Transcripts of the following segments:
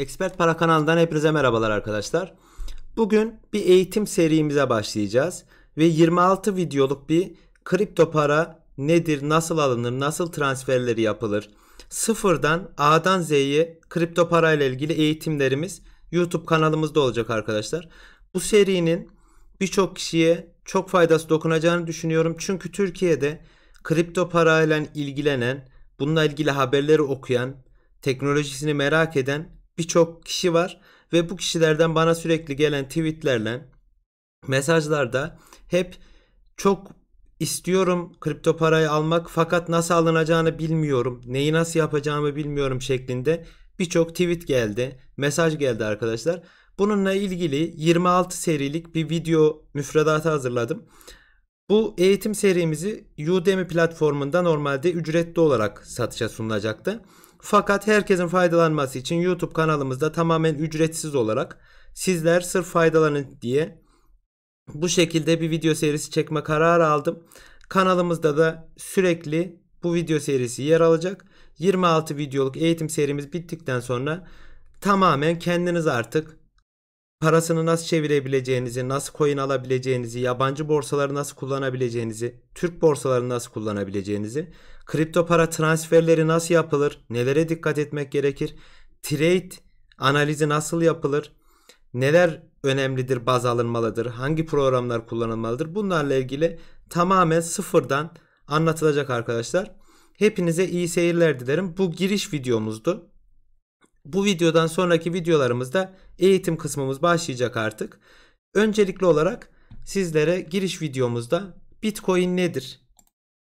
Expert Para kanalından hepinize merhabalar arkadaşlar. Bugün bir eğitim serimize başlayacağız ve 26 videoluk bir kripto para nedir, nasıl alınır, nasıl transferleri yapılır, sıfırdan A'dan Z'ye kripto para ile ilgili eğitimlerimiz YouTube kanalımızda olacak arkadaşlar. Bu serinin birçok kişiye çok faydası dokunacağını düşünüyorum. Çünkü Türkiye'de kripto parayla ilgilenen, bununla ilgili haberleri okuyan, teknolojisini merak eden birçok kişi var ve bu kişilerden bana sürekli gelen tweetlerle mesajlarda hep çok istiyorum kripto parayı almak fakat nasıl alınacağını bilmiyorum. Neyi nasıl yapacağımı bilmiyorum şeklinde birçok tweet geldi, mesaj geldi arkadaşlar. Bununla ilgili 26 serilik bir video müfredatı hazırladım. Bu eğitim serimizi Udemy platformunda normalde ücretli olarak satışa sunulacaktı. Fakat herkesin faydalanması için YouTube kanalımızda tamamen ücretsiz olarak sizler sırf faydalanın diye bu şekilde bir video serisi çekme kararı aldım. Kanalımızda da sürekli bu video serisi yer alacak. 26 videoluk eğitim serimiz bittikten sonra tamamen kendiniz artık parasını nasıl çevirebileceğinizi, nasıl coin alabileceğinizi, yabancı borsaları nasıl kullanabileceğinizi, Türk borsalarını nasıl kullanabileceğinizi, kripto para transferleri nasıl yapılır, nelere dikkat etmek gerekir, trade analizi nasıl yapılır, neler önemlidir, baz alınmalıdır, hangi programlar kullanılmalıdır bunlarla ilgili tamamen sıfırdan anlatılacak arkadaşlar. Hepinize iyi seyirler dilerim. Bu giriş videomuzdu. Bu videodan sonraki videolarımızda eğitim kısmımız başlayacak artık. Öncelikli olarak sizlere giriş videomuzda Bitcoin nedir?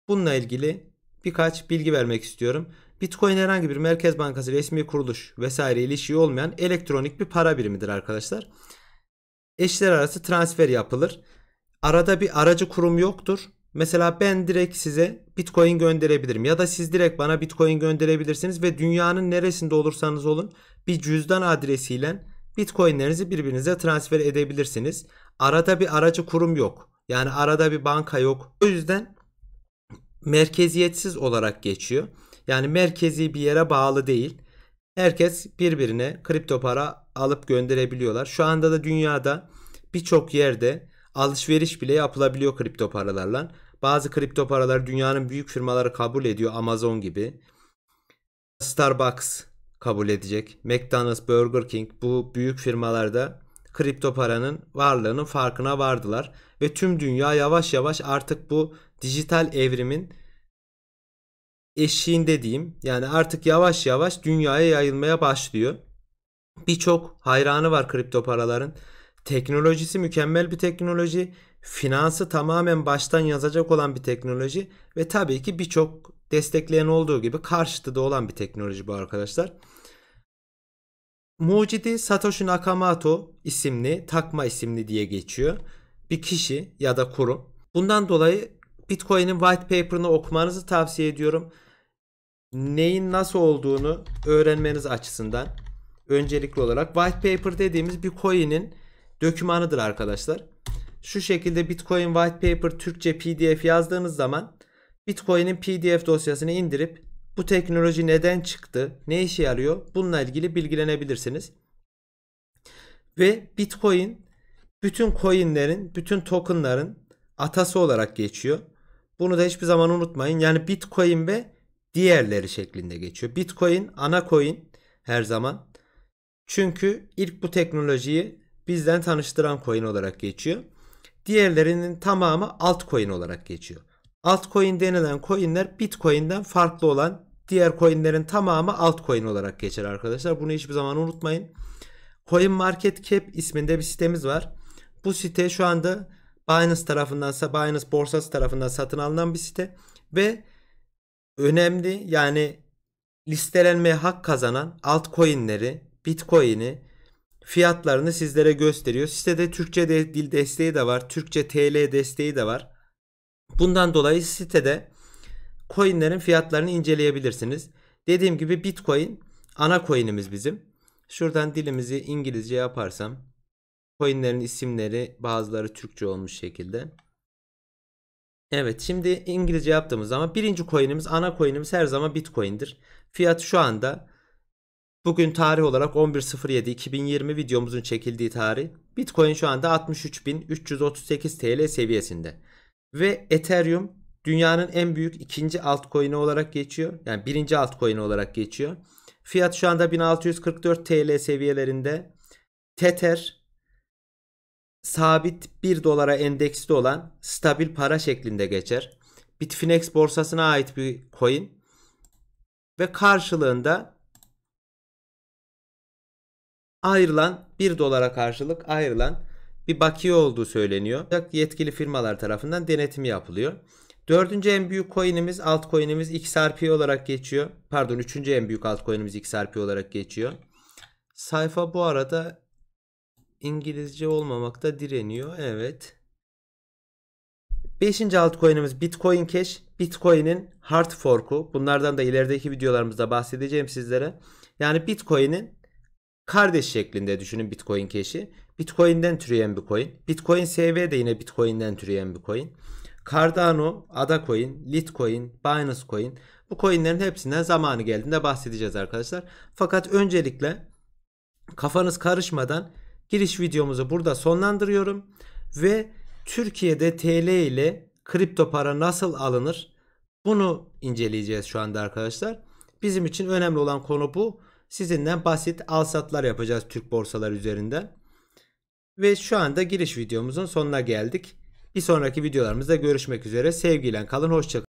Bununla ilgili birkaç bilgi vermek istiyorum. Bitcoin herhangi bir merkez bankası resmi kuruluş vesaire ilişiği olmayan elektronik bir para birimidir arkadaşlar. Eşler arası transfer yapılır. Arada bir aracı kurum yoktur. Mesela ben direkt size Bitcoin gönderebilirim ya da siz direkt bana Bitcoin gönderebilirsiniz ve dünyanın neresinde olursanız olun bir cüzdan adresiyle Bitcoin'lerinizi birbirinize transfer edebilirsiniz. Arada bir aracı kurum yok. Yani arada bir banka yok. O yüzden merkeziyetsiz olarak geçiyor. Yani merkezi bir yere bağlı değil. Herkes birbirine kripto para alıp gönderebiliyorlar. Şu anda da dünyada birçok yerde alışveriş bile yapılabiliyor kripto paralarla. Bazı kripto paralar dünyanın büyük firmaları kabul ediyor Amazon gibi. Starbucks kabul edecek. McDonald's, Burger King bu büyük firmalarda kripto paranın varlığının farkına vardılar ve tüm dünya yavaş yavaş artık bu dijital evrimin eşiğinde diyeyim. Yani artık yavaş yavaş dünyaya yayılmaya başlıyor. Birçok hayranı var kripto paraların. Teknolojisi mükemmel bir teknoloji finansı tamamen baştan yazacak olan bir teknoloji ve tabii ki birçok destekleyen olduğu gibi karşıtı da olan bir teknoloji bu arkadaşlar. Mucidi Satoshi Nakamoto isimli, takma isimli diye geçiyor. Bir kişi ya da kurum. Bundan dolayı Bitcoin'in white paper'ını okumanızı tavsiye ediyorum. Neyin nasıl olduğunu öğrenmeniz açısından öncelikli olarak white paper dediğimiz bir coin'in dökümanıdır arkadaşlar. Şu şekilde Bitcoin White Paper Türkçe PDF yazdığınız zaman Bitcoin'in PDF dosyasını indirip bu teknoloji neden çıktı, ne işe yarıyor bununla ilgili bilgilenebilirsiniz. Ve Bitcoin bütün coinlerin, bütün tokenların atası olarak geçiyor. Bunu da hiçbir zaman unutmayın. Yani Bitcoin ve diğerleri şeklinde geçiyor. Bitcoin ana coin her zaman. Çünkü ilk bu teknolojiyi bizden tanıştıran coin olarak geçiyor. Diğerlerinin tamamı altcoin olarak geçiyor. Altcoin denilen coinler Bitcoin'den farklı olan diğer coinlerin tamamı altcoin olarak geçer arkadaşlar. Bunu hiçbir zaman unutmayın. Coin Market Cap isminde bir sitemiz var. Bu site şu anda Binance tarafından, Binance borsası tarafından satın alınan bir site ve önemli yani listelenmeye hak kazanan altcoin'leri, Bitcoin'i, fiyatlarını sizlere gösteriyor. Sitede Türkçe de, dil desteği de var. Türkçe TL desteği de var. Bundan dolayı sitede coinlerin fiyatlarını inceleyebilirsiniz. Dediğim gibi Bitcoin ana coinimiz bizim. Şuradan dilimizi İngilizce yaparsam coinlerin isimleri bazıları Türkçe olmuş şekilde. Evet şimdi İngilizce yaptığımız zaman birinci coinimiz ana coinimiz her zaman Bitcoin'dir. Fiyat şu anda Bugün tarih olarak 11.07.2020 videomuzun çekildiği tarih. Bitcoin şu anda 63.338 TL seviyesinde. Ve Ethereum dünyanın en büyük ikinci altcoin'i olarak geçiyor. Yani birinci altcoin olarak geçiyor. Fiyat şu anda 1644 TL seviyelerinde. Tether sabit 1 dolara endeksli olan stabil para şeklinde geçer. Bitfinex borsasına ait bir coin ve karşılığında ayrılan 1 dolara karşılık ayrılan bir bakiye olduğu söyleniyor. Yetkili firmalar tarafından denetimi yapılıyor. Dördüncü en büyük coinimiz altcoinimiz XRP olarak geçiyor. Pardon üçüncü en büyük altcoinimiz XRP olarak geçiyor. Sayfa bu arada İngilizce olmamakta direniyor. Evet. Beşinci altcoin'imiz Bitcoin Cash. Bitcoin'in hard fork'u. Bunlardan da ilerideki videolarımızda bahsedeceğim sizlere. Yani Bitcoin'in kardeş şeklinde düşünün Bitcoin Cash'i. Bitcoin'den türeyen bir coin. Bitcoin SV de yine Bitcoin'den türeyen bir coin. Cardano, Ada Coin, Litecoin, Binance Coin bu coinlerin hepsinden zamanı geldiğinde bahsedeceğiz arkadaşlar. Fakat öncelikle kafanız karışmadan giriş videomuzu burada sonlandırıyorum ve Türkiye'de TL ile kripto para nasıl alınır bunu inceleyeceğiz şu anda arkadaşlar. Bizim için önemli olan konu bu sizinle basit alsatlar yapacağız Türk borsalar üzerinden Ve şu anda giriş videomuzun sonuna geldik. Bir sonraki videolarımızda görüşmek üzere. Sevgiyle kalın, hoşçakalın.